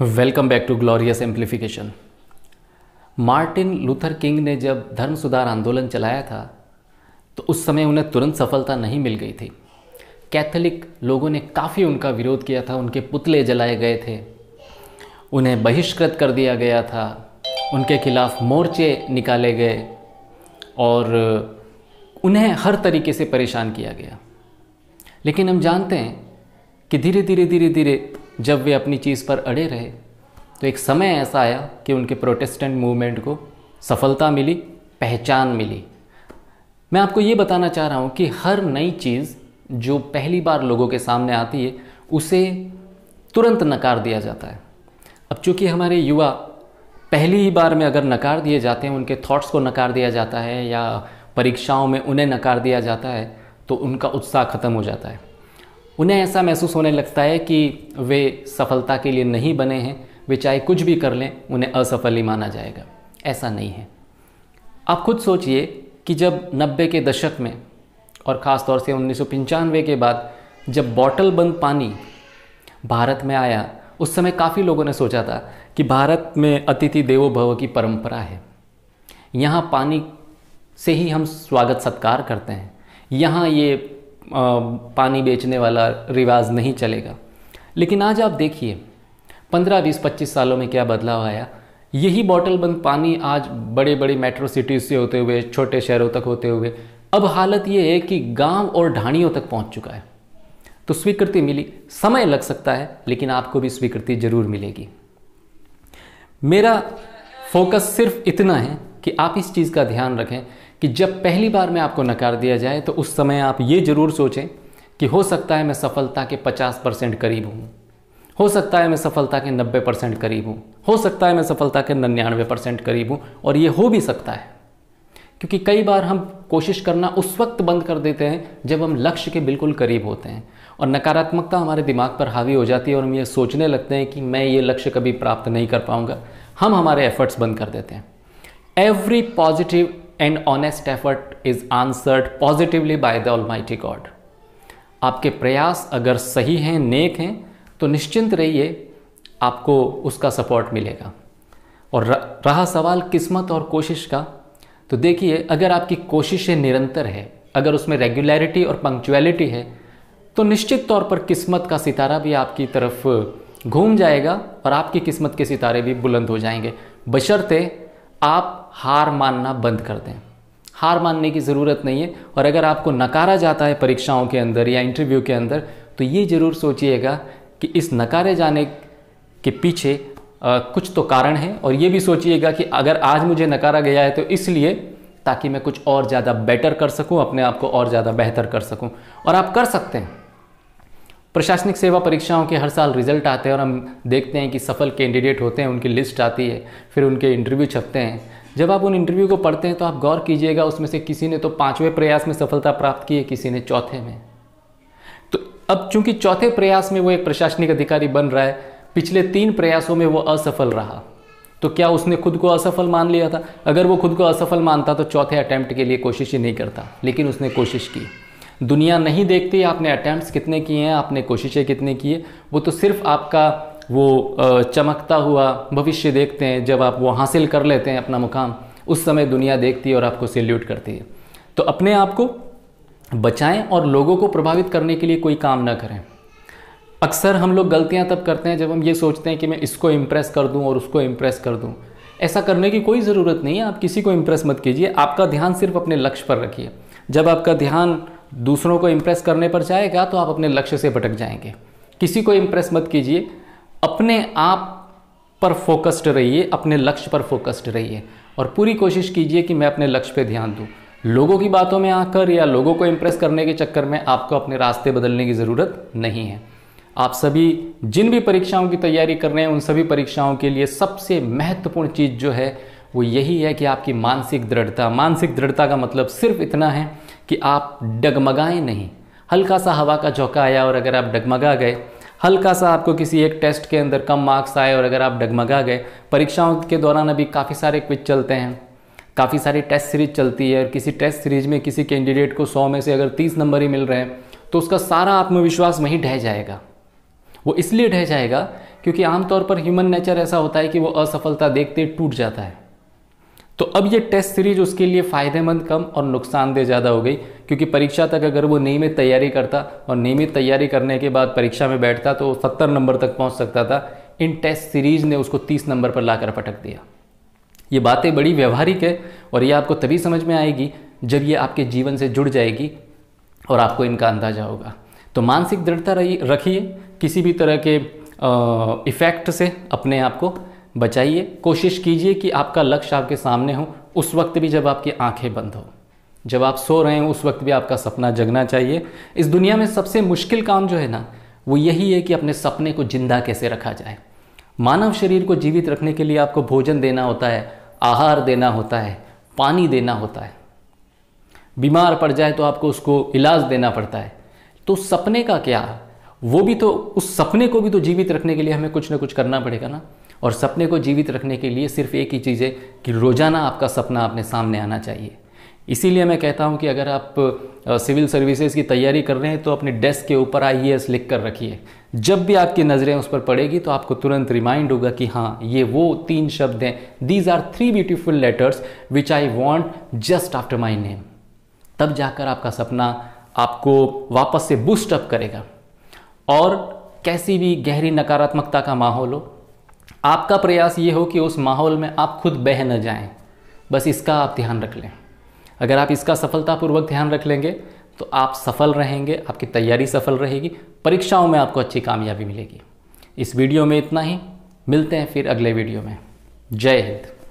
welcome back to glorious amplification Martin Luther King ने जब धर्म सुधार आंदोलन चलाया था तो उस समय उन्हें तुरंत सफलता नहीं मिल गई थी कैथोलिक लोगों ने काफ़ी उनका विरोध किया था उनके पुतले जलाए गए थे उन्हें बहिष्कृत कर दिया गया था उनके खिलाफ मोर्चे निकाले गए और उन्हें हर तरीके से परेशान किया गया लेकिन हम जानते हैं कि धीरे धीरे धीरे धीरे जब वे अपनी चीज़ पर अड़े रहे तो एक समय ऐसा आया कि उनके प्रोटेस्टेंट मूवमेंट को सफलता मिली पहचान मिली मैं आपको ये बताना चाह रहा हूँ कि हर नई चीज़ जो पहली बार लोगों के सामने आती है उसे तुरंत नकार दिया जाता है अब चूंकि हमारे युवा पहली ही बार में अगर नकार दिए जाते हैं उनके थॉट्स को नकार दिया जाता है या परीक्षाओं में उन्हें नकार दिया जाता है तो उनका उत्साह ख़त्म हो जाता है उन्हें ऐसा महसूस होने लगता है कि वे सफलता के लिए नहीं बने हैं वे चाहे कुछ भी कर लें उन्हें असफल ही माना जाएगा ऐसा नहीं है आप खुद सोचिए कि जब नब्बे के दशक में और ख़ास तौर से उन्नीस के बाद जब बॉटल बंद पानी भारत में आया उस समय काफ़ी लोगों ने सोचा था कि भारत में अतिथि देवो भव की परंपरा है यहाँ पानी से ही हम स्वागत सत्कार करते हैं यहाँ ये पानी बेचने वाला रिवाज नहीं चलेगा लेकिन आज आप देखिए पंद्रह बीस पच्चीस सालों में क्या बदलाव आया यही बॉटल बंद पानी आज बड़े बड़े मेट्रो सिटीज़ से होते हुए छोटे शहरों तक होते हुए अब हालत ये है कि गांव और ढाणियों तक पहुंच चुका है तो स्वीकृति मिली समय लग सकता है लेकिन आपको भी स्वीकृति जरूर मिलेगी मेरा फोकस सिर्फ इतना है कि आप इस चीज़ का ध्यान रखें कि जब पहली बार में आपको नकार दिया जाए तो उस समय आप ये ज़रूर सोचें कि हो सकता है मैं सफलता के 50 परसेंट करीब हूँ हो सकता है मैं सफलता के 90 परसेंट करीब हूँ हो सकता है मैं सफलता के निन्यानवे परसेंट करीब हूँ और ये हो भी सकता है क्योंकि कई बार हम कोशिश करना उस वक्त बंद कर देते हैं जब हम लक्ष्य के बिल्कुल करीब होते हैं और नकारात्मकता हमारे दिमाग पर हावी हो जाती है और हम ये सोचने लगते हैं कि मैं ये लक्ष्य कभी प्राप्त नहीं कर पाऊंगा हम हमारे एफर्ट्स बंद कर देते हैं every positive and honest effort is answered positively by the Almighty God आपके प्रयास अगर सही हैं नेक हैं तो निश्चिंत रहिए आपको उसका सपोर्ट मिलेगा और रहा सवाल किस्मत और कोशिश का तो देखिए अगर आपकी कोशिशें निरंतर है अगर उसमें रेगुलरिटी और पंक्चुअलिटी है तो निश्चित तौर पर किस्मत का सितारा भी आपकी तरफ घूम जाएगा और आपकी किस्मत के सितारे भी बुलंद हो जाएंगे बशर्ते आप हार मानना बंद कर दें हार मानने की ज़रूरत नहीं है और अगर आपको नकारा जाता है परीक्षाओं के अंदर या इंटरव्यू के अंदर तो ये ज़रूर सोचिएगा कि इस नकारे जाने के पीछे आ, कुछ तो कारण है और ये भी सोचिएगा कि अगर आज मुझे नकारा गया है तो इसलिए ताकि मैं कुछ और ज़्यादा बेटर कर सकूं अपने आप को और ज़्यादा बेहतर कर सकूं और आप कर सकते हैं प्रशासनिक सेवा परीक्षाओं के हर साल रिजल्ट आते हैं और हम देखते हैं कि सफल कैंडिडेट होते हैं उनकी लिस्ट आती है फिर उनके इंटरव्यू छपते हैं जब आप उन इंटरव्यू को पढ़ते हैं तो आप गौर कीजिएगा उसमें से किसी ने तो पाँचवें प्रयास में सफलता प्राप्त की है किसी ने चौथे में तो अब चूंकि चौथे प्रयास में वो एक प्रशासनिक अधिकारी बन रहा है पिछले तीन प्रयासों में वो असफल रहा तो क्या उसने खुद को असफल मान लिया था अगर वो खुद को असफल मानता तो चौथे अटैम्प्ट के लिए कोशिश ही नहीं करता लेकिन उसने कोशिश की दुनिया नहीं देखती आपने अटैम्प्ट कितने किए हैं आपने कोशिशें कितने की है वो तो सिर्फ आपका वो चमकता हुआ भविष्य देखते हैं जब आप वो हासिल कर लेते हैं अपना मुकाम उस समय दुनिया देखती है और आपको सेल्यूट करती है तो अपने आप को बचाएं और लोगों को प्रभावित करने के लिए कोई काम ना करें अक्सर हम लोग गलतियां तब करते हैं जब हम ये सोचते हैं कि मैं इसको इम्प्रेस कर दूं और उसको इम्प्रेस कर दूं ऐसा करने की कोई ज़रूरत नहीं है आप किसी को इम्प्रेस मत कीजिए आपका ध्यान सिर्फ अपने लक्ष्य पर रखिए जब आपका ध्यान दूसरों को इम्प्रेस करने पर जाएगा तो आप अपने लक्ष्य से भटक जाएंगे किसी को इम्प्रेस मत कीजिए अपने आप पर फोकस्ड रहिए अपने लक्ष्य पर फोकस्ड रहिए और पूरी कोशिश कीजिए कि मैं अपने लक्ष्य पे ध्यान दूँ लोगों की बातों में आकर या लोगों को इम्प्रेस करने के चक्कर में आपको अपने रास्ते बदलने की ज़रूरत नहीं है आप सभी जिन भी परीक्षाओं की तैयारी कर रहे हैं उन सभी परीक्षाओं के लिए सबसे महत्वपूर्ण चीज़ जो है वो यही है कि आपकी मानसिक दृढ़ता मानसिक दृढ़ता का मतलब सिर्फ इतना है कि आप डगमगाएं नहीं हल्का सा हवा का झोंका आया और अगर आप डगमगा गए हल्का सा आपको किसी एक टेस्ट के अंदर कम मार्क्स आए और अगर आप डगमगा गए परीक्षाओं के दौरान अभी काफ़ी सारे क्विज चलते हैं काफ़ी सारी टेस्ट सीरीज चलती है और किसी टेस्ट सीरीज में किसी कैंडिडेट को सौ में से अगर तीस नंबर ही मिल रहे हैं तो उसका सारा आत्मविश्वास वहीं ढह जाएगा वो इसलिए ढह जाएगा क्योंकि आमतौर पर ह्यूमन नेचर ऐसा होता है कि वो असफलता देखते टूट जाता है तो अब ये टेस्ट सीरीज उसके लिए फ़ायदेमंद कम और नुकसानदेह ज़्यादा हो गई क्योंकि परीक्षा तक अगर वो नियमित तैयारी करता और नियमित तैयारी करने के बाद परीक्षा में बैठता तो सत्तर नंबर तक पहुँच सकता था इन टेस्ट सीरीज़ ने उसको तीस नंबर पर लाकर पटक दिया ये बातें बड़ी व्यवहारिक है और ये आपको तभी समझ में आएगी जब ये आपके जीवन से जुड़ जाएगी और आपको इनका अंदाज़ा होगा तो मानसिक दृढ़ता रही रखिए किसी भी तरह के इफ़ेक्ट से अपने आप को बचाइए कोशिश कीजिए कि आपका लक्ष्य आपके सामने हो उस वक्त भी जब आपकी आंखें बंद हो जब आप सो रहे हो उस वक्त भी आपका सपना जगना चाहिए इस दुनिया में सबसे मुश्किल काम जो है ना वो यही है कि अपने सपने को जिंदा कैसे रखा जाए मानव शरीर को जीवित रखने के लिए आपको भोजन देना होता है आहार देना होता है पानी देना होता है बीमार पड़ जाए तो आपको उसको इलाज देना पड़ता है तो सपने का क्या वो भी तो उस सपने को भी तो जीवित रखने के लिए हमें कुछ ना कुछ करना पड़ेगा ना और सपने को जीवित रखने के लिए सिर्फ एक ही चीज़ है कि रोज़ाना आपका सपना अपने सामने आना चाहिए इसीलिए मैं कहता हूं कि अगर आप सिविल सर्विसेज की तैयारी कर रहे हैं तो अपने डेस्क के ऊपर आई लिख कर रखिए जब भी आपकी नज़रें उस पर पड़ेगी तो आपको तुरंत रिमाइंड होगा कि हाँ ये वो तीन शब्द हैं these are three beautiful letters which I want just after my name तब जाकर आपका सपना आपको वापस से बूस्टअप करेगा और कैसी भी गहरी नकारात्मकता का माहौल हो आपका प्रयास ये हो कि उस माहौल में आप खुद बह न जाएं बस इसका आप ध्यान रख लें अगर आप इसका सफलतापूर्वक ध्यान रख लेंगे तो आप सफल रहेंगे आपकी तैयारी सफल रहेगी परीक्षाओं में आपको अच्छी कामयाबी मिलेगी इस वीडियो में इतना ही मिलते हैं फिर अगले वीडियो में जय हिंद